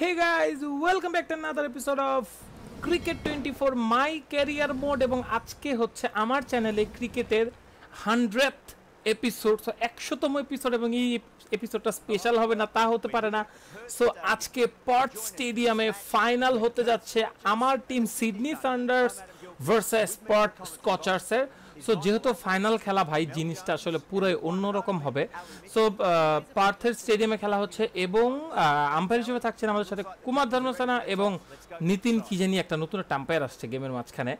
hey guys welcome back to another episode of cricket twenty four my career mode এবং আজকে হচ্ছে আমার চ্যানেলে ক্রিকেটের হান্ড্রেড এপিসোড সো একশোতম এপিসোড এবং এই এপিসোডটা স্পেশাল হবে না তা হতে পারে না সো আজকে পর্ট স্টেডিয়ামে ফাইনাল হতে যাচ্ছে আমার team Sydney Thunders versus Perth স্কচার্সের সো যেহেতু ফাইনাল খেলা ভাই জিনিসটা আসলে পুরাই অন্যরকম হবে সো পার্থের স্টেডিয়ামে খেলা হচ্ছে এবং আম্পায়ার হিসেবে থাকছেন আমাদের সাথে কুমার ধর্মসেনা এবং নিতিন কি জানি একটা নতুন একটা আম্পায়ার আসছে গেমের মাঝখানে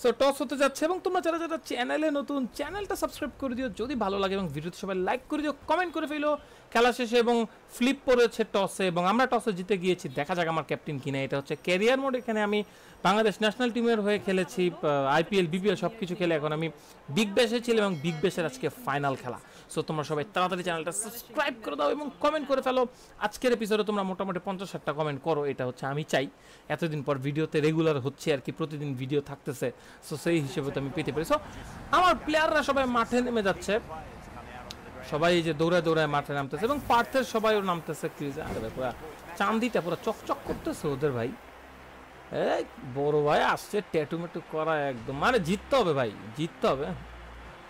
সো টস হতে যাচ্ছে এবং তোমরা যারা যারা চ্যানেলে নতুন চ্যানেলটা সাবস্ক্রাইব করে দিও যদি ভালো লাগে এবং ভিডিওতে সবাই লাইক করে দিও কমেন্ট করে ফেলো খেলা শেষে এবং ফ্লিপ পড়েছে টসে এবং আমরা টসে জিতে গিয়েছি দেখা যাক আমার ক্যাপ্টেন কিনা এটা হচ্ছে ক্যারিয়ার মোড এখানে আমি বাংলাদেশ ন্যাশনাল টিমের হয়ে খেলেছি আইপিএল বিপিএল সব কিছু খেলে এখন আমি বিগ ব্যাশে ছিলাম এবং বিগ ব্যাশের আজকে ফাইনাল খেলা সো তোমরা সবাই তাড়াতাড়ি চ্যানেলটা সাবস্ক্রাইব করে দাও এবং কমেন্ট করে ফেলো আজকের এপিসোডে তোমরা মোটামুটি পঞ্চাশ ষাটটা কমেন্ট করো এটা হচ্ছে আমি চাই এতদিন পর ভিডিওতে রেগুলার হচ্ছে আর কি প্রতিদিন ভিডিও থাকতেছে সো সেই হিসেবে তো আমি পেতে পারি সো আমার প্লেয়াররা সবাই মাঠে নেমে যাচ্ছে সবাই এই যে দৌড়ায় দৌড়ায় মাঠে নামতেছে এবং পার্থের সবাই ওর নামতেছে ক্রিজে আরে পুরা চান্দিটা পুরো চকচক করতেছে ওদের ভাই এই বড় ভাই আসছে ট্যাটু ম্যাটু করা একদম মানে জিততে হবে ভাই জিততে হবে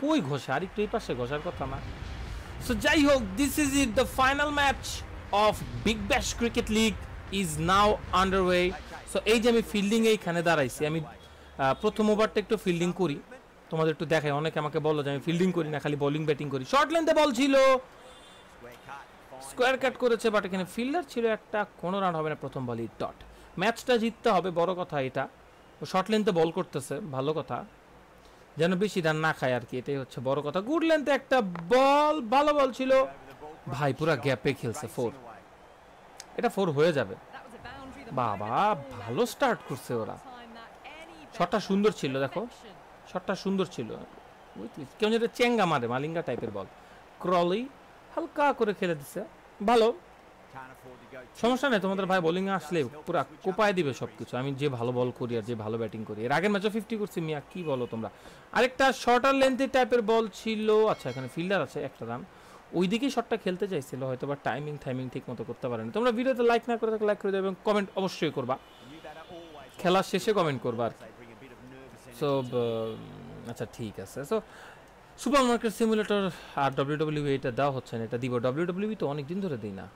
কই ঘষে আর একটু এই পাশে ঘষার কথা না সো যাই হোক this is it the final match of big bash cricket league is now under way so এই যে আমি ফিল্ডিংয়ে এইখানে দাঁড়াইছি আমি প্রথম ওভারটা একটু ফিল্ডিং করি তোমাদের একটু দেখাই অনেকে আমাকে বললো যে আমি ফিল্ডিং করি না খালি বোলিং ব্যাটিং করি শর্ট লেন্থে বল ছিল স্কোয়ার কাট করেছে বাট এখানে ফিল্ডার ছিল একটা কোনো রান হবে না প্রথম বলই ডট ম্যাচটা জিততে হবে বড় কথা এটা ও শর্ট লেন্থে বল করতেছে ভালো কথা যেন বেশি রান না খায় আর কি এটাই হচ্ছে বড় কথা গুড লেন্থে একটা বল ভালো বল ছিল ভাই পুরা গ্যাপে খেলছে ফোর এটা ফোর হয়ে যাবে বাবা ভালো স্টার্ট করছে ওরা শটটা সুন্দর ছিল দেখো শটটা সুন্দর ছিল বুঝলি কেমন যেটা চেঙ্গা মারে মালিঙ্গা টাইপের বল ক্রলি হালকা করে খেলে দিছে ভালো সমস্যা নেই তোমাদের ভাই বোলিং আসলে পুরো কোপায় দিবে সবকিছু আমি যে ভালো বল করি আর যে ভালো ব্যাটিং করি এর আগের ম্যাচে ফিফটি করছি মিয়া কি বলো তোমরা আরেকটা শর্টার লেন্থের টাইপের বল ছিল আচ্ছা এখানে ফিল্ডার আছে একটা রান ওই দিকেই শটটা খেলতে চাইছিল হয়তো বা টাইমিং টাইমিং ঠিক মতো করতে পারেনি তোমরা ভিডিওতে লাইক না করে থাকলে লাইক করে দেবে এবং কমেন্ট অবশ্যই করবা খেলা শেষে কমেন্ট করবা আর কি সো আচ্ছা ঠিক আছে সো সুপার মার্কেট সিমুলেটর আর ডব্লিউ ডব্লিউ e এটা দেওয়া হচ্ছে না এটা দিব ডব্লিউ ডব্লিউ e তো অনেক দিন ধরে দিই না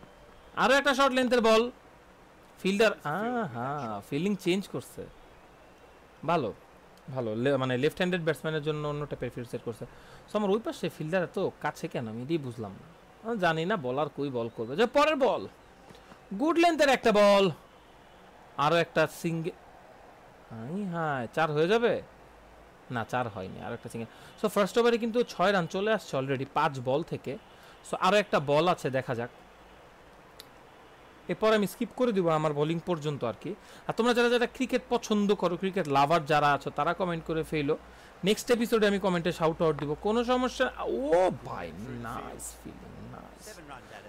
আরও একটা শর্ট লেন্থের বল ফিল্ডার হ্যাঁ হ্যাঁ ফিল্ডিং চেঞ্জ করছে ভালো ভালো মানে লেফট হ্যান্ডেড ব্যাটসম্যানের জন্য অন্য টাইপের ফিল্ড সেট করছে সো আমার ওই পাশে ফিল্ডার এত কাছে কেন আমি এটাই বুঝলাম না জানি না বলার কই বল করবে যে পরের বল গুড লেন্থের একটা বল আরও একটা সিঙ্গেল হ্যাঁ চার হয়ে যাবে না চার হয়নি আর একটা সিঙ্গেল সো ফার্স্ট ওভারে কিন্তু ছয় রান চলে আসছে অলরেডি পাঁচ বল থেকে সো আরও একটা বল আছে দেখা যাক এরপর আমি স্কিপ করে দেবো আমার বোলিং পর্যন্ত আর কি আর তোমরা যারা যারা ক্রিকেট পছন্দ করো ক্রিকেট লাভার যারা আছো তারা কমেন্ট করে ফেলো নেক্সট এপিসোডে আমি কমেন্টে শাউট আউট দিব কোনো সমস্যা ও ভাই নাইস ফিলিং নাইস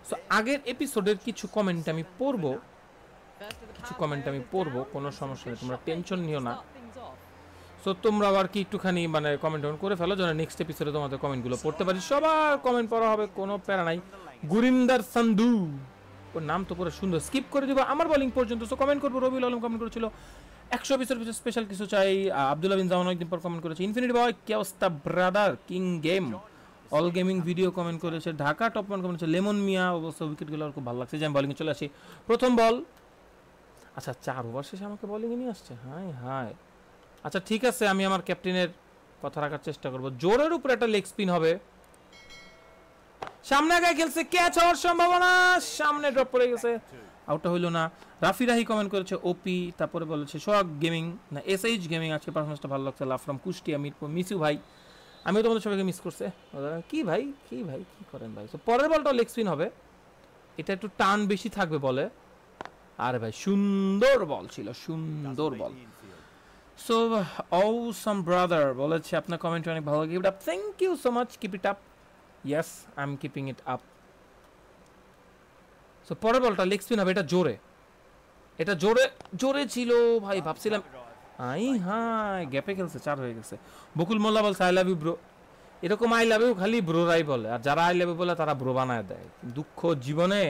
সো আগের এপিসোডের কিছু কমেন্ট আমি পড়বো কিছু কমেন্ট আমি পড়বো কোনো সমস্যা নেই তোমরা টেনশন নিও না সো তোমরা আবার কি একটুখানি মানে কমেন্ট টমেন্ট করে ফেলো যেন নেক্সট এপিসোডে তোমাদের কমেন্টগুলো পড়তে পারি সবার কমেন্ট পড়া হবে কোনো প্যারা নাই গুরিন্দার সান্ধু ওর নাম তো পুরো সুন্দর স্কিপ করে দেবো আমার বলিং পর্যন্ত সো কমেন্ট করবো রবিউল আলম কমেন্ট করেছিল একশো এপিসোড পিছনে স্পেশাল কিছু চাই আবদুল্লা বিন জামান একদিন পর কমেন্ট করেছে ইনফিনিটি বয় কে অবস্থা brother king game all gaming video comment করেছে ঢাকা টপ কমেন্ট করেছে লেমন মিয়া অবশ্য উইকেটগুলো খুব ভালো লাগছে যে আমি বলিং চলে আসি প্রথম বল আচ্ছা চার ওভার শেষে আমাকে বোলিংয়ে নিয়ে আসছে হাই হাই আচ্ছা ঠিক আছে আমি আমার ক্যাপ্টেনের কথা রাখার চেষ্টা করব জোরের উপর একটা লেগ স্পিন হবে সামনে আগে খেলছে ক্যাচ হওয়ার সম্ভাবনা সামনে ড্রপ পড়ে গেছে আউটটা হইল না রাফি রাহি কমেন্ট করেছে ওপি তারপরে বলেছে সোহাগ গেমিং না এস এইচ গেমিং আজকে পারফরমেন্সটা ভালো লাগছে লাফরাম কুষ্টিয়া মিরপুর মিসু ভাই আমিও তোমাদের সবাইকে মিস করছে কি ভাই কি ভাই কি করেন ভাই তো পরের বলটা লেগ স্পিন হবে এটা একটু টান বেশি থাকবে বলে আর ভাই সুন্দর বল ছিল সুন্দর বল সো অউ সাম ব্রাদার বলেছে আপনার কমেন্ট অনেক ভালো gift up thank you so much keep it up yes I am keeping it up so পরের বলটা লেগ স্পিন হবে এটা জোরে এটা জোরে জোরে ছিল ভাই ভাবছিলাম আই হাই গ্যাপে খেলছে চার হয়ে গেছে বকুল মোল্লা বলছে আই লাভ ইউ ব্রো এরকম আই লাভ ইউ খালি ব্রোরাই বলে আর যারা আই লাভ ইউ বলে তারা ব্রো বানায় দেয় দুঃখ জীবনে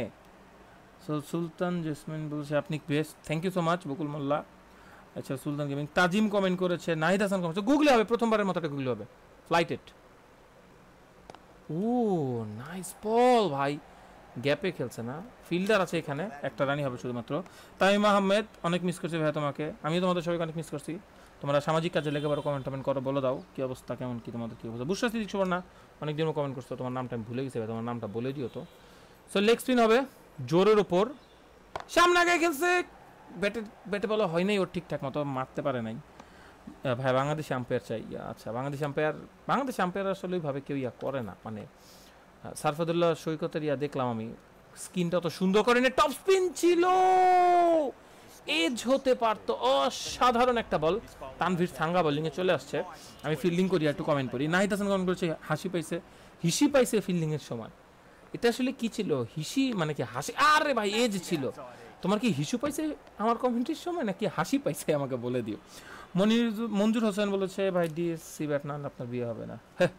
সো সুলতান জেসমিন বলছে আপনি best thank you so much Bakul Molla আচ্ছা সুলতান গেমিং তাজিম কমেন্ট করেছে নাহিদ হাসান কমেন্ট গুগলে হবে প্রথমবারের মতো একটা গুগলে হবে ফ্লাইটেড ও নাইস বল ভাই গ্যাপে খেলছে না ফিল্ডার আছে এখানে একটা রানই হবে শুধুমাত্র তাইম আহমেদ অনেক মিস করছি ভাইয়া তোমাকে আমি তোমাদের সবাইকে অনেক মিস করছি তোমরা সামাজিক কাজে লেগে পারো কমেন্ট টমেন্ট করো বলে দাও কী অবস্থা কেমন কী তোমাদের কী অবস্থা বুঝতে পারছি না অনেক দিনও কমেন্ট করছো তোমার নামটা আমি ভুলে গেছি ভাই তোমার নামটা বলে দিও তো সো লেগ স্পিন হবে জোরের ওপর সামনে আগে খেলছে ব্যাটে ব্যাটে বলা হয় নাই ওর ঠিকঠাক মতো মারতে পারে নাই ভাই বাংলাদেশ আম্পায়ার চাই আচ্ছা বাংলাদেশ আম্পায়ার বাংলাদেশ আম্পায়ার আসলে ওইভাবে কেউ ইয়া করে না মানে সারফাদুল্লাহ সৈকতের ইয়া দেখলাম আমি স্কিনটা তো সুন্দর করে নেই টপ স্পিন ছিল এজ হতে পারতো অসাধারণ একটা বল তানভীর থাঙ্গা বোলিংয়ে চলে আসছে আমি ফিল্ডিং করি একটু কমেন্ট করি নাহিদ হাসান কমেন্ট করছে হাসি পাইছে হিসি পাইছে ফিল্ডিংয়ের সময় এটা আসলে কি ছিল হিসি মানে কি হাসি আরে ভাই এজ ছিল তোমার কি হিসু পাইছে আমার কমিউনিটির সময় নাকি হাসি পাইছে আমাকে বলে দিও মনির মঞ্জুর হোসেন বলেছে ভাই ডিএসসি ব্যাট না আপনার বিয়ে হবে না হ্যাঁ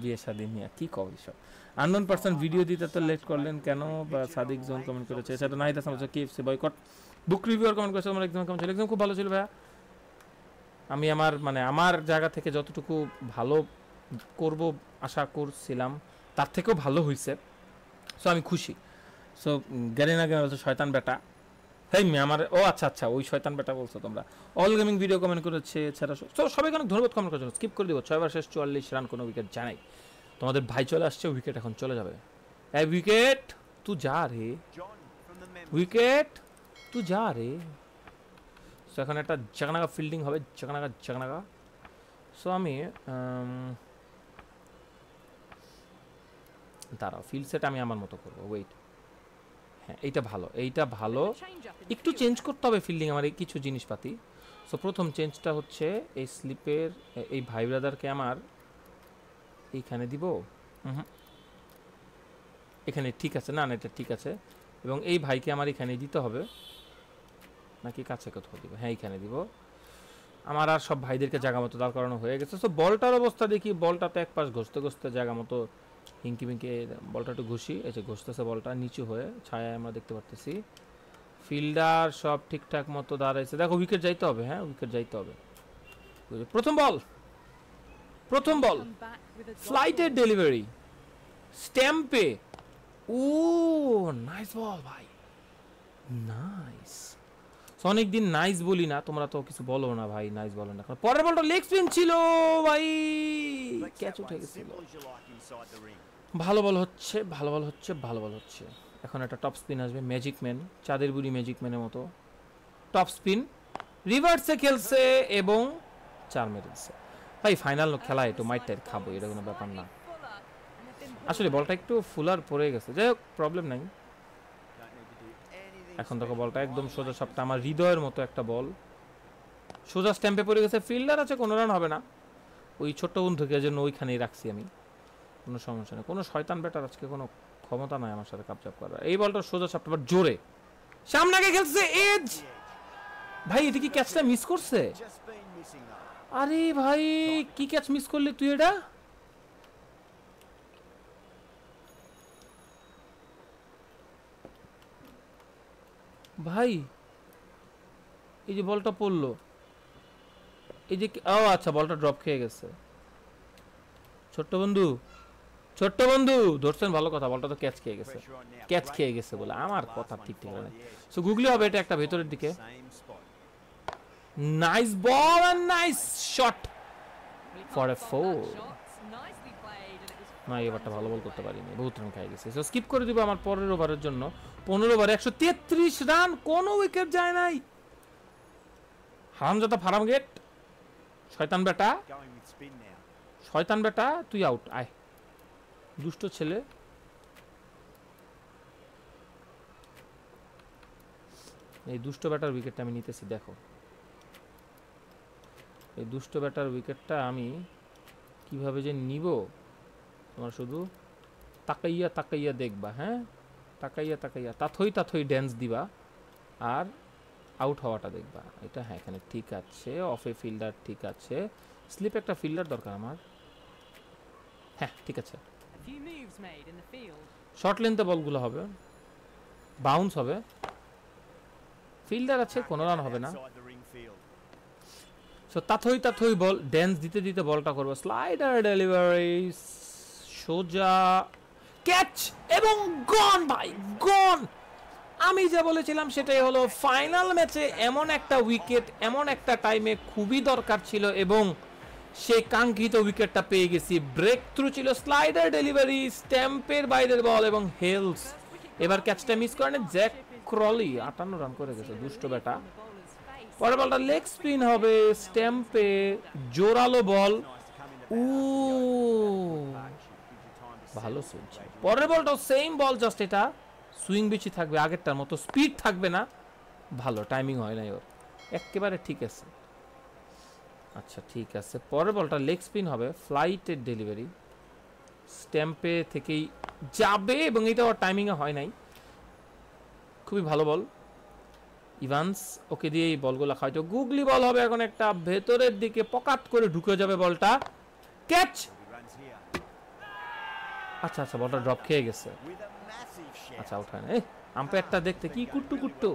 বিয়ে সাদি মিয়া কি কবে সব আননোন পার্সন ভিডিও দিতে তো লেট করলেন কেন বা সাদিক জোন কমেন্ট করেছে সেটা নাই দেখা বলছে কেএফসি বয়কট বুক রিভিউর কমেন্ট করেছে তোমার একদম কেমন ছিল একদম খুব ভালো ছিল ভাইয়া আমি আমার মানে আমার জায়গা থেকে যতটুকু ভালো করব আশা করছিলাম তার থেকেও ভালো হয়েছে সো আমি খুশি সো গ্যারিনা না গেলে শয়তান বেটা হ্যাঁ মি আমার ও আচ্ছা আচ্ছা ওই শয়তান বেটা বলছো তোমরা অল গেমিং ভিডিও কমেন্ট করেছে এছাড়া তো সবাই অনেক ধন্যবাদ কমেন্ট করছো স্কিপ করে দেবো ছয়বার শেষ চুয়াল্লিশ রান কোনো উইকেট জানাই তোমাদের ভাই চলে আসছে উইকেট এখন চলে যাবে এ উইকেট তুই যা রে উইকেট তুই যা রে সো এখন একটা জাগনাগা ফিল্ডিং হবে জাগনাগা জাগনাগা সো আমি দাঁড়াও ফিল সেট আমি আমার মতো করবো ওয়েট হ্যাঁ এইটা ভালো এইটা ভালো একটু চেঞ্জ করতে হবে ফিল্ডিং আমার এই কিছু জিনিসপাতি সো প্রথম চেঞ্জটা হচ্ছে এই স্লিপের এই ভাই ব্রাদারকে আমার এইখানে দিব হুম এখানে ঠিক আছে না না এটা ঠিক আছে এবং এই ভাইকে আমার এখানে দিতে হবে নাকি কাছে কোথাও দিব হ্যাঁ এখানে দিব আমার আর সব ভাইদেরকে জায়গা মতো দাঁড় করানো হয়ে গেছে সো বলটার অবস্থা দেখি বলটা তো এক পাশ ঘষতে ঘষতে জায়গা মতো হিঙ্কি বিঙ্কি বলটা একটু ঘুষি এই যে ঘুষতেছে বলটা নিচু হয়ে ছায়া আমরা দেখতে পারতেছি ফিল্ডার সব ঠিকঠাক মতো দাঁড়াইছে দেখো উইকেট যাইতে হবে হ্যাঁ উইকেট যাইতে হবে প্রথম বল প্রথম বল ফ্লাইটের ডেলিভারি স্ট্যাম্পে ও নাইস বল ভাই নাইস অনেক দিন নাইস বলি না তোমরা তো কিছু বলো না ভাই নাইস বলো না পরের বলটা লেগ স্পিন ছিল ভাই ক্যাচ উঠে গেছিল ভালো বল হচ্ছে ভালো বল হচ্ছে ভালো বল হচ্ছে এখন একটা টপ স্পিন আসবে ম্যাজিক ম্যান চাঁদের বুড়ি ম্যাজিক ম্যানের মতো টপ স্পিন রিভার্সে খেলছে এবং চার মেরেছে ভাই ফাইনাল খেলা একটু মাইট টাইট খাবো এটা কোনো ব্যাপার না আসলে বলটা একটু ফুলার পড়ে গেছে যাই হোক প্রবলেম নাই এখন দেখো বলটা একদম সোজা সপ্তাহ আমার হৃদয়ের মতো একটা বল সোজা স্ট্যাম্পে পড়ে গেছে ফিল্ডার আছে কোনো রান হবে না ওই ছোট্ট বন্ধুকে জন্য ওইখানেই রাখছি আমি কোনো সমস্যা নেই কোনো শয়তান ব্যাটার আজকে কোনো ক্ষমতা নাই আমার সাথে কাপচাপ করার এই বলটা সোজা সাপটা জোরে সামনে আগে খেলছে এজ ভাই এদিকে ক্যাচটা মিস করছে আরে ভাই কি ক্যাচ মিস করলি তুই এটা ভাই এই যে বলটা পড়লো এই যে ও আচ্ছা বলটা ড্রপ খেয়ে গেছে ছোট্ট বন্ধু ছোট্ট বন্ধু ধরছেন ভালো কথা বলটা তো ক্যাচ খেয়ে গেছে ক্যাচ খেয়ে গেছে বলে আমার কথা ঠিক ঠিক নেই সো গুগলি হবে এটা একটা ভেতরের দিকে nice ball and nice shot for a four না এবারটা ভালো বল করতে পারিনি বহুত রান খেয়ে গেছে সো স্কিপ করে দিব আমার পরের ওভারের জন্য পনেরো ওভারে একশো তেত্রিশ রান কোন উইকেট যায় নাই হামজাতা ফারাম গেট শয়তান বেটা শয়তান বেটা তুই আউট আয় দুষ্ট ছেলে এই দুষ্ট ব্যাটার উইকেটটা আমি নিতেছি দেখো এই দুষ্ট ব্যাটার উইকেটটা আমি কিভাবে যে নিব তোমার শুধু তাকাইয়া তাকাইয়া দেখবা হ্যাঁ তাকাইয়া তাকাইয়া তাথই তাথই ড্যান্স দিবা আর আউট হওয়াটা দেখবা এটা হ্যাঁ এখানে ঠিক আছে অফে ফিল্ডার ঠিক আছে স্লিপ একটা ফিল্ডার দরকার আমার হ্যাঁ ঠিক আছে শর্ট লেন্থে বলগুলো হবে বাউন্স হবে ফিল্ডার আছে কোনো রান হবে না সো তাথই তাথই বল ড্যান্স দিতে দিতে বলটা করবো স্লাইডার ডেলিভারি সোজা ক্যাচ এবং গন ভাই গন আমি যা বলেছিলাম সেটাই হলো ফাইনাল ম্যাচে এমন একটা উইকেট এমন একটা টাইমে খুবই দরকার ছিল এবং সেই কাঙ্ক্ষিত উইকেটটা পেয়ে গেছি ব্রেক থ্রু ছিল স্লাইডার ডেলিভারি স্ট্যাম্পের বাইরের বল এবং হেলস এবার ক্যাচটা মিস করেন জ্যাক ক্রলি আটান্ন রান করে গেছে দুষ্ট বেটা পরের বলটা লেগ স্পিন হবে স্ট্যাম্পে জোরালো বল উ ভালো শুনছে পরের বলটাও সেম বল জাস্ট এটা সুইং বেশি থাকবে আগেরটার মতো স্পিড থাকবে না ভালো টাইমিং হয় না ওর একেবারে ঠিক আছে আচ্ছা ঠিক আছে পরের বলটা লেগ স্পিন হবে ফ্লাইটের ডেলিভারি স্ট্যাম্পে থেকেই যাবে এবং এটা ওর টাইমিংয়ে হয় নাই খুবই ভালো বল ইভান্স ওকে দিয়ে এই বলগুলো খাওয়াইতো গুগলি বল হবে এখন একটা ভেতরের দিকে পকাত করে ঢুকে যাবে বলটা ক্যাচ আচ্ছা আচ্ছা বলটা ড্রপ খেয়ে গেছে আচ্ছা উঠায় না আম্পায়ারটা দেখতে কি কুট্টু কুট্টু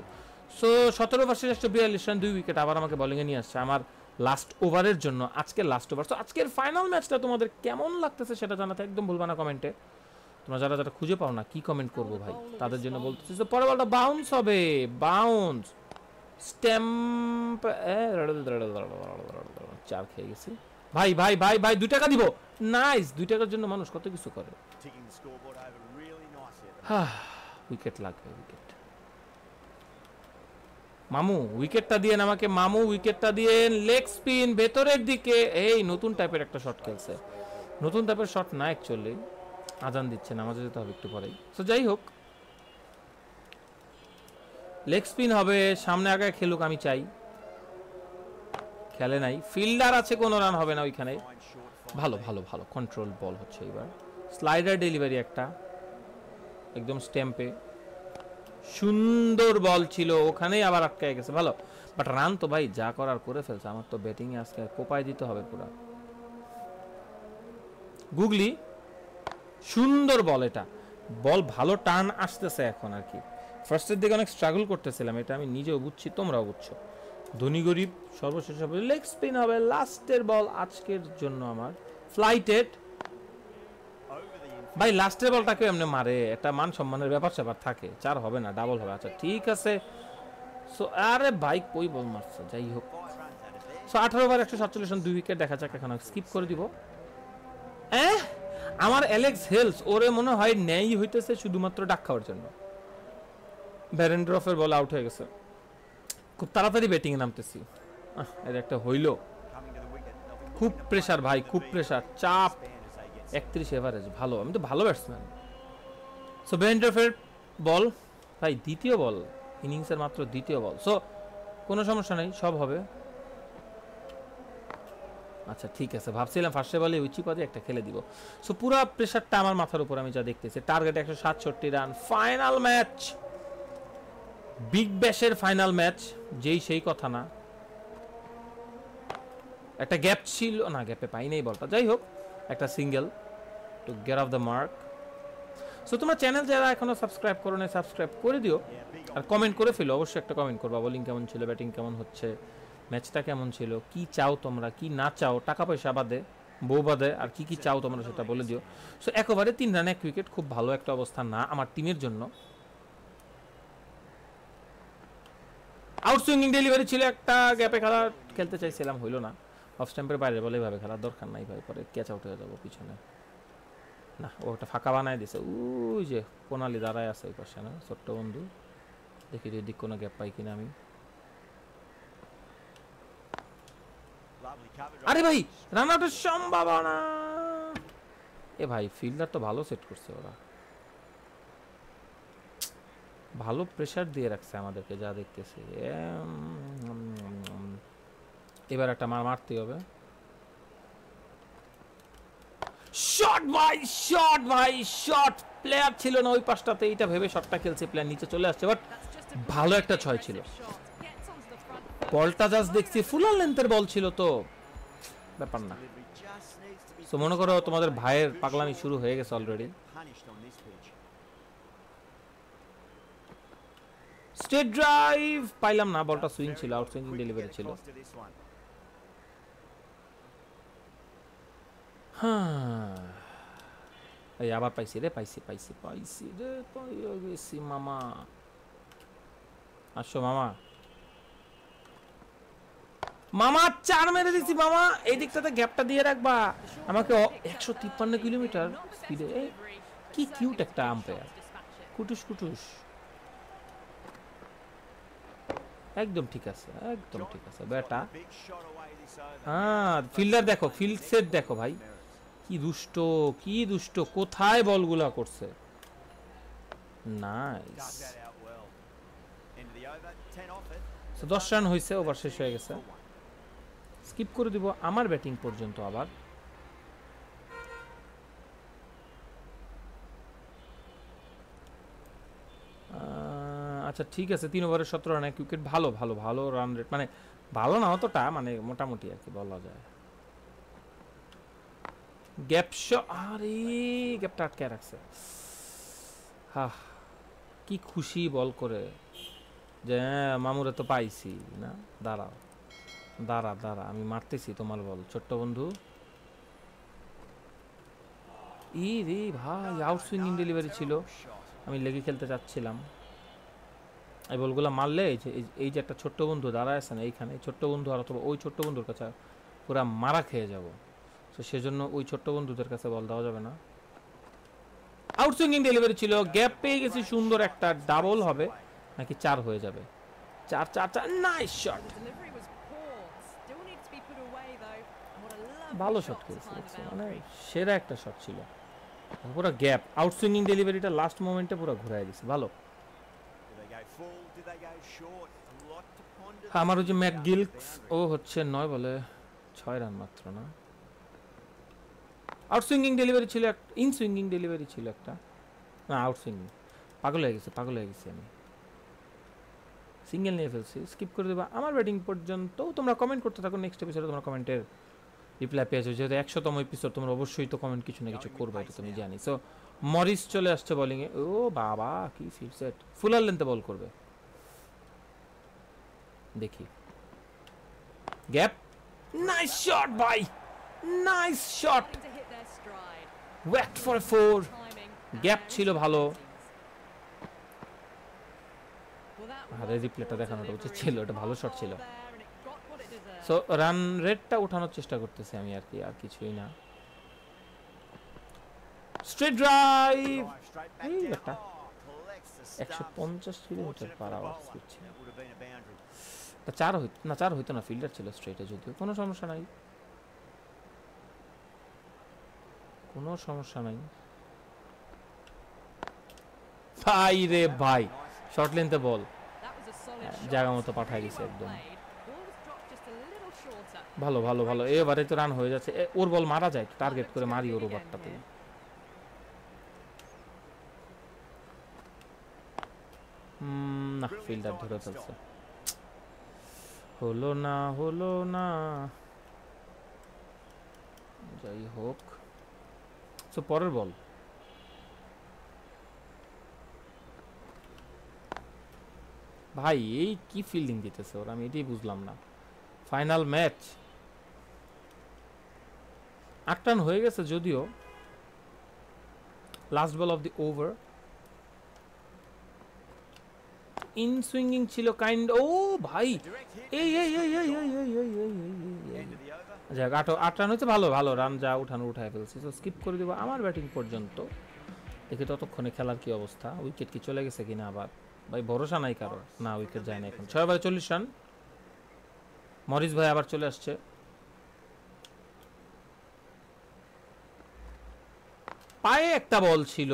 সো সতেরো ভার্সেস একশো বিয়াল্লিশ রান দুই উইকেট আবার আমাকে বলিংয়ে নিয়ে আসছে আমার লাস্ট ওভারের জন্য আজকের লাস্ট ওভার তো আজকের ফাইনাল ম্যাচটা তোমাদের কেমন লাগতেছে সেটা জানাতে একদম ভুলবে না কমেন্টে তোমরা যারা যারা খুঁজে পাও না কি কমেন্ট করব ভাই তাদের জন্য বলতেছি তো পরের বলটা বাউন্স হবে বাউন্স স্ট্যাম্প চার খেয়ে গেছি ভাই ভাই ভাই ভাই দুই টাকা দিব নাইস দুই টাকার জন্য মানুষ কত কিছু করে উইকেট লাগবে উইকেট মামু উইকেটটা দিয়েন আমাকে মামু উইকেটটা দিয়েন লেগ স্পিন ভেতরের দিকে এই নতুন টাইপের একটা শট খেলছে নতুন টাইপের শট না অ্যাকচুয়ালি আজান দিচ্ছে নামাজে যেতে হবে একটু পরেই সো যাই হোক লেগ স্পিন হবে সামনে আগে খেলুক আমি চাই খেলে নাই ফিল্ডার আছে কোনো রান হবে না ওইখানে ভালো ভালো ভালো কন্ট্রোল বল হচ্ছে এবার স্লাইডার ডেলিভারি একটা একদম স্ট্যাম্পে সুন্দর বল ছিল ওখানেই আবার আটকে গেছে ভালো বাট রান তো ভাই যা করার করে ফেলছে আমার তো ব্যাটিংয়ে আজকে কোপায় দিতে হবে পুরা গুগলি সুন্দর বল এটা বল ভালো টার্ন আসতেছে এখন আর কি ফার্স্টের দিকে অনেক স্ট্রাগল করতেছিলাম এটা আমি নিজেও বুঝছি তোমরাও বুঝছো ধনী গরিব সর্বশেষ হবে লেগ স্পিন হবে লাস্টের বল আজকের জন্য আমার ফ্লাইটেড ভাই লাস্টের বলটাকে এমনি মারে একটা মান সম্মানের ব্যাপার স্যাপার থাকে চার হবে না ডাবল হবে আচ্ছা ঠিক আছে সো আরে ভাই কই বল মারছো যাই হোক সো আঠারো ওভার একশো সাতচল্লিশ দুই উইকেট দেখা যাক এখন স্কিপ করে দিব হ্যাঁ আমার অ্যালেক্স হেলস ওরে মনে হয় নেই হইতেছে শুধুমাত্র ডাক খাওয়ার জন্য ভ্যারেন্ড্রফের বল আউট হয়ে গেছে খুব তাড়াতাড়ি ব্যাটিংয়ে নামতেছি এর একটা হইল খুব প্রেশার ভাই খুব প্রেশার চাপ একত্রিশ এভারেজ ভালো আমি তো ভালো ব্যাটসম্যান সো বেহেন্ড্রফের বল তাই দ্বিতীয় বল ইনিংসের মাত্র দ্বিতীয় বল সো কোনো সমস্যা নেই সব হবে আচ্ছা ঠিক আছে ভাবছিলাম ফার্স্টে বলে উচিপাতে একটা খেলে দিব সো পুরো প্রেশারটা আমার মাথার উপর আমি যা দেখতেছি টার্গেট একশো সাতষট্টি রান ফাইনাল ম্যাচ বিগ ব্যাশের ফাইনাল ম্যাচ যেই সেই কথা না একটা গ্যাপ ছিল না গ্যাপে পাইনি বলটা যাই হোক একটা single to get off the mark so তোমার চ্যানেল যারা এখনও সাবস্ক্রাইব করো না সাবস্ক্রাইব করে দিও আর কমেন্ট করে ফেলো অবশ্যই একটা কমেন্ট করবা বোলিং কেমন ছিল ব্যাটিং কেমন হচ্ছে ম্যাচটা কেমন ছিল কি চাও তোমরা কি না চাও টাকা পয়সা বাদে বউ বাদে আর কি কি চাও তোমরা সেটা বলে দিও সো একেবারে তিন রানে এক উইকেট খুব ভালো একটা অবস্থা না আমার টিমের জন্য আউটসুইং ডেলিভারি ছিল একটা গ্যাপে খেলা খেলতে চাইছিলাম হইল না অফ স্ট্যাম্পের বাইরে বলে এইভাবে খেলার দরকার নাই ভাই পরে ক্যাচ আউট হয়ে যাবো পিছনে না ও একটা ফাঁকা বানায় দিছে ওই যে কোনালি দাঁড়ায় আছে ওই পাশে না ছোট্ট বন্ধু দেখি যদি কোনো গ্যাপ পাই কিনা আমি আরে ভাই রান আউটের সম্ভাবনা এ ভাই ফিল্ডার তো ভালো সেট করছে ওরা ভালো প্রেশার দিয়ে রাখছে আমাদেরকে যা দেখতেছি এবার একটা মার মারতে হবে শট ভাই শট ভাই শট প্লেয়ার ছিল না ওই পাশটাতে এটা ভেবে শটটা খেলছে প্লেয়ার নিচে চলে আসছে বাট ভালো একটা ছয় ছিল বলটা জাস্ট দেখছি ফুলার লেন্থের বল ছিল তো ব্যাপার না সো মনে করো তোমাদের ভাইয়ের পাগলামি শুরু হয়ে গেছে অলরেডি স্টেট ড্রাইভ পাইলাম না বলটা সুইং ছিল আউট সুইং ডেলিভারি ছিল এই আবার পাইছি রে পাইছি পাইছি পাইছি রে পাইয়া গেছি মামা আসো মামা মামা চার মেরে দিছি মামা এই দিকটাতে গ্যাপটা দিয়ে রাখবা আমাকে একশো তিপ্পান্ন কিলোমিটার স্পিডে কি কিউট একটা আম্পায়ার কুটুস কুটুস একদম ঠিক আছে একদম ঠিক আছে বেটা হ্যাঁ ফিল্ডার দেখো ফিল্ড সেট দেখো ভাই কি দুষ্ট কি দুষ্ট কোথায় বলগুলা করছে নাইস দশ রান হয়েছে ওভার শেষ হয়ে গেছে স্কিপ করে দিব আমার ব্যাটিং পর্যন্ত আবার আচ্ছা ঠিক আছে তিন ওভারে সতেরো এক উইকেট ভালো ভালো ভালো রান রেট মানে ভালো না অতটা মানে মোটামুটি আর কি বলা যায় গ্যাপ আরে গ্যাপটা আটকে রাখছে হা কি খুশি বল করে যে হ্যাঁ মামুরে তো পাইছি না দাঁড়াও দাঁড়া দাঁড়া আমি মারতেছি তোমার বল ছোট্ট বন্ধু ই রে ভাই আউট সুইং ডেলিভারি ছিল আমি লেগে খেলতে চাচ্ছিলাম এই বলগুলো মারলে এই যে এই যে একটা ছোট্ট বন্ধু দাঁড়ায় আছে না এইখানে ছোট্ট বন্ধু আর অথবা ওই ছোট্ট বন্ধুর কাছে পুরা মারা খেয়ে যাবো তো সেজন্য ওই ছোট্ট বন্ধুদের কাছে বল দেওয়া যাবে না আউটসুইঙ্গিং ডেলিভারি ছিল গ্যাপ পেয়ে গেছি সুন্দর একটা ডাবল হবে নাকি চার হয়ে যাবে চার চার চার নাইস শট ভালো শট করেছে মানে সেরা একটা শট ছিল পুরো গ্যাপ আউটসুইঙ্গিং ডেলিভারিটা লাস্ট মোমেন্টে পুরো ঘুরায় গেছে ভালো হ্যাঁ, আমার ওই যে ম্যাক গিলস ও হচ্ছে নয় বলে ছয় রান মাত্র না আউটসুইঙ্গিং ডেলিভারি ছিল একটা ইনসুইঙ্গিং ডেলিভারি ছিল একটা না আউটসুইঙ্গিং পাগল হয়ে গেছে পাগল হয়ে গেছি আমি সিঙ্গেল নিয়ে ফেলছি স্কিপ করে দেবো আমার ব্যাটিং পর্যন্ত তোমরা কমেন্ট করতে থাকো নেক্সট এপিসোডে তোমরা কমেন্টের রিপ্লাই পেয়েছো যেহেতু একশোতম এপিসোড তোমরা অবশ্যই তো কমেন্ট কিছু না কিছু করবে এটা তুমি জানি সো মরিস চলে আসছে বলিংয়ে ও বাবা কি ফিফ ফুলার লেনতে বল করবে দেখি গ্যাপ নাইস শট ভাই nice shot wait for four gap ছিল ভালো হাতে রিপ্লেটা দেখানোটা উচিত ছিল এটা ভালো শট ছিল সো রান রেটটা উঠানোর চেষ্টা করতেছি আমি আর কি আর কিছুই না স্ট্রেট ড্রাইভ এই একটা 150 কিলোমিটার পার আওয়ার স্পিড ছিল চার হইতো না চার হইতো না ফিল্ডার ছিল স্ট্রেটে যদিও কোনো সমস্যা নাই কোনো সমস্যা নাই ভাই রে ভাই শর্ট লেন্থে বল হ্যাঁ, জায়গা মতো পাঠায় গেছে একদম ভালো ভালো ভালো এবারে তো রান হয়ে যাচ্ছে ওর বল মারা যায় টার্গেট করে মারি ওর ওভারটাতে না ফিল্ডার ধরে ফেলছে হলো না হলো না যাই হোক সো পরের বল ভাই এই কি ফিল্ডিং দিতেছে ওরা আমি এটাই বুঝলাম না ফাইনাল ম্যাচ আট রান হয়ে গেছে যদিও last ball of the over in swinging ছিল কাইন্ড ও ভাই এই এই এই এই এই এই এই এই যাক আট আট রান হচ্ছে ভালো ভালো রান যা উঠানো উঠায় ফেলছি তো স্কিপ করে দেবো আমার ব্যাটিং পর্যন্ত দেখি ততক্ষণে খেলার কি অবস্থা উইকেট কি চলে গেছে কিনা আবার ভাই ভরসা নাই কারোর না উইকেট যায় না এখন ছয় বারে চল্লিশ রান মরিস ভাই আবার চলে আসছে পায়ে একটা বল ছিল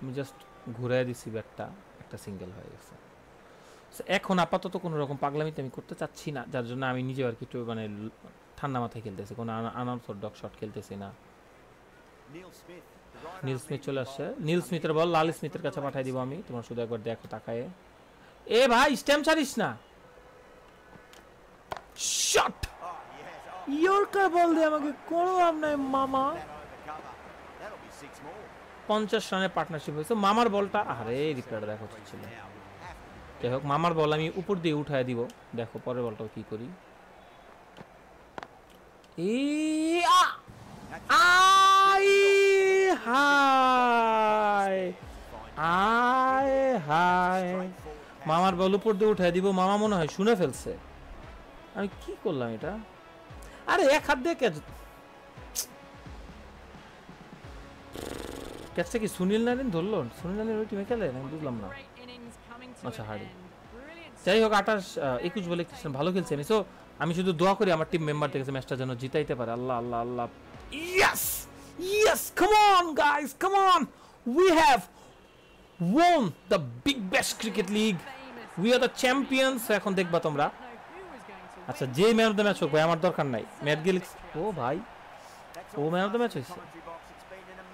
আমি জাস্ট ঘুরে দিছি ব্যাটটা একটা সিঙ্গেল হয়ে গেছে এখন আপাতত কোনো রকম পাগলামিতে আমি করতে চাচ্ছি না যার জন্য আমি নিজেও আর কি একটু মানে ঠান্ডা মাথায় খেলতেছি কোনো আনাউন্সর ডক শট খেলতেছি না নীল স্মিথ চলে আসছে নীল স্মিথের বল লাল স্মিথের কাছে পাঠিয়ে দিব আমি তোমার শুধু একবার দেখো তাকায় এ ভাই স্ট্যাম্প ছাড়িস না শট ইয়র্কার বল দিয়ে আমাকে কোনো লাভ নাই মামা পঞ্চাশ রানের পার্টনারশিপ হয়েছে মামার বলটা আরে রিপেয়ার দেখা ছিল যাই হোক মামার বল আমি উপর দিয়ে উঠায় দিব দেখো পরের বলটাও কি করি আয় মামার বল উপর দিয়ে উঠায় দিব মামা মনে হয় শুনে ফেলছে আমি কি করলাম এটা আরে এক হাত দিয়ে ক্যাচ ক্যাচটা কি সুনীল নারিন ধরলো সুনীল নারিন ওই টিমে খেলে বুঝলাম না আচ্ছা হারি যাই হোক আঠাশ একুশ বলে কৃষ্ণ ভালো খেলছে আমি সো আমি শুধু দোয়া করি আমার টিম মেম্বারদের কাছে ম্যাচটা যেন জিতাইতে পারে আল্লাহ আল্লাহ আল্লাহ yes yes come on guys come on we have won the big bash cricket league we are the champions এখন দেখবা তোমরা আচ্ছা যে ম্যান অফ দ্য ম্যাচ হোক ভাই আমার দরকার নাই ম্যাট গিলিক্স ও ভাই ও ম্যান অফ দ্য ম্যাচ হয়েছে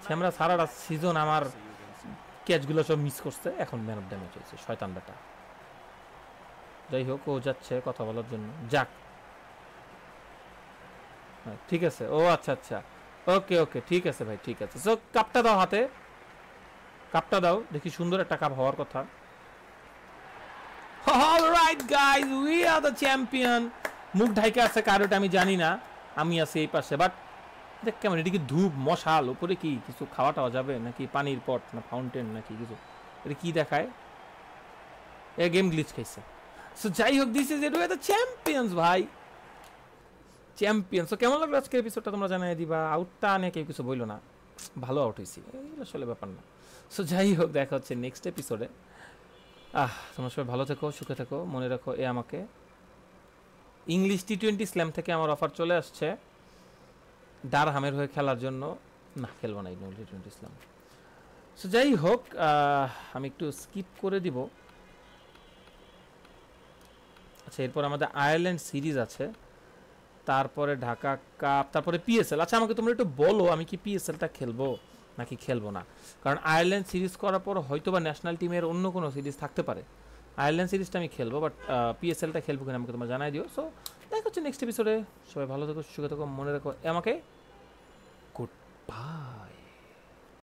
শ্যামরা সারাটা সিজন আমার ক্যাচগুলো সব মিস করছে এখন ম্যান অফ দ্য ম্যাচ হয়েছে শয়তান বেটা যাই হোক ও যাচ্ছে কথা বলার জন্য যাক হ্যাঁ, ঠিক আছে ও আচ্ছা আচ্ছা ওকে ওকে ঠিক আছে ভাই ঠিক আছে সো কাপটা দাও হাতে কাপটা দাও দেখি সুন্দর একটা কাপ হওয়ার কথা all right guys we are the champion মুখ ঢাইকে আছে কারোটা আমি জানি না আমি আছি এই পাশে বাট দেখ কেমন এটা কি ধূপ মশাল ওপরে কি কিছু খাওয়া টাওয়া যাবে নাকি পানির পট না ফাউন্টেন নাকি কিছু এটা কি দেখায় এ গেম গ্লিচ খাইছে সো যাই হোক this is it way champions ভাই চ্যাম্পিয়ন্স সো কেমন লাগলো আজকের এপিসোডটা তোমরা জানাই দিবা আউটটা নিয়ে কেউ কিছু বললো না ভালো আউট হয়েছি এগুলো আসলে ব্যাপার না সো যাই হোক দেখা হচ্ছে নেক্সট এপিসোডে আহ তোমরা সবাই ভালো থেকো সুখে থেকো মনে রাখো এ আমাকে ইংলিশ টি টোয়েন্টি স্ল্যাম থেকে আমার অফার চলে আসছে হামের হয়ে খেলার জন্য না খেলবো না ইবনুল ইসলাম সো যাই হোক আমি একটু স্কিপ করে দিব আচ্ছা এরপর আমাদের আয়ারল্যান্ড সিরিজ আছে তারপরে ঢাকা কাপ তারপরে পিএসএল আচ্ছা আমাকে তোমরা একটু বলো আমি কি পিএসএলটা খেলবো নাকি খেলবো না কারণ আয়ারল্যান্ড সিরিজ করার পর হয়তো বা ন্যাশনাল টিমের অন্য কোনো সিরিজ থাকতে পারে আয়ারল্যান্ড সিরিজটা আমি খেলবো বাট পিএসএলটা খেলবো কিনা আমাকে তোমার জানাই দিও সো দেখা হচ্ছে নেক্সট এপিসোডে সবাই ভালো থাকো সুখে থাকো মনে রাখো আমাকে গুড বাই